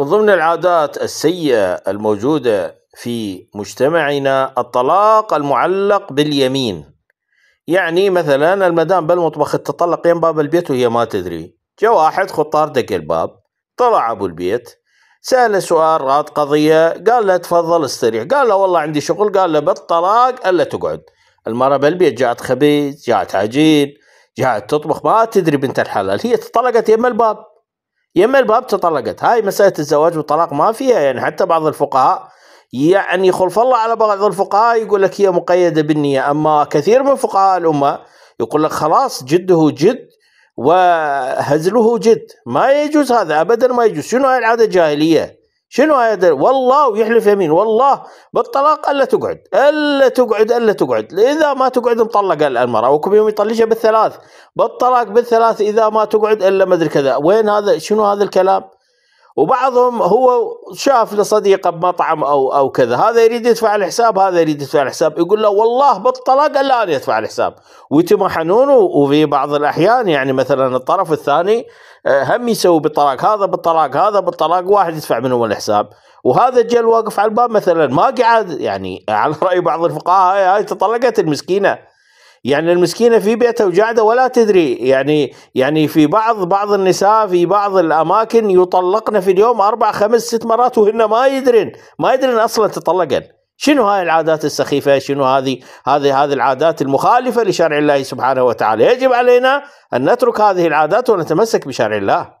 من ضمن العادات السيئة الموجودة في مجتمعنا الطلاق المعلق باليمين يعني مثلا المدام بالمطبخ تطلق يم باب البيت وهي ما تدري جاء واحد خطار دق الباب طلع ابو البيت سأل سؤال راد قضية قال له تفضل استريح قال له والله عندي شغل قال له بالطلاق الا تقعد المرأة بالبيت جاءت خبيث جاءت عجين جاءت تطبخ ما تدري بنت الحلال هي تطلقت يم الباب يما الباب تطلقت هاي مساله الزواج والطلاق ما فيها يعني حتى بعض الفقهاء يعني خلف الله على بعض الفقهاء يقول لك هي مقيده بالنيه اما كثير من فقهاء الامه يقول لك خلاص جده جد وهزله جد ما يجوز هذا ابدا ما يجوز شنو هاي العاده الجاهلية شنو هذا والله ويحلف يمين والله بالطلاق الا تقعد الا تقعد الا تقعد اذا ما تقعد مطلقه المراه وكم يوم يطلقها بالثلاث بالطلاق بالثلاث اذا ما تقعد الا ما ادري كذا وين هذا شنو هذا الكلام وبعضهم هو شاف لصديقه بمطعم او او كذا هذا يريد يدفع الحساب هذا يريد يدفع الحساب يقول له والله بالطلاق الا انا ادفع الحساب ويتمحنون وفي بعض الاحيان يعني مثلا الطرف الثاني آه، هم يسوي بالطلاق هذا بالطلاق هذا بالطلاق واحد يدفع منهم الحساب وهذا جل واقف على الباب مثلا ما قعد يعني على راي بعض الفقهاء هاي تطلقت المسكينه يعني المسكينة في بيتها وجاعدة ولا تدري يعني يعني في بعض بعض النساء في بعض الأماكن يطلقن في اليوم أربع خمس ست مرات وهن ما يدرن ما يدرن أصلا تطلقن شنو هاي العادات السخيفة شنو هذه هذه هذه العادات المخالفة لشرع الله سبحانه وتعالى يجب علينا أن نترك هذه العادات ونتمسك بشرع الله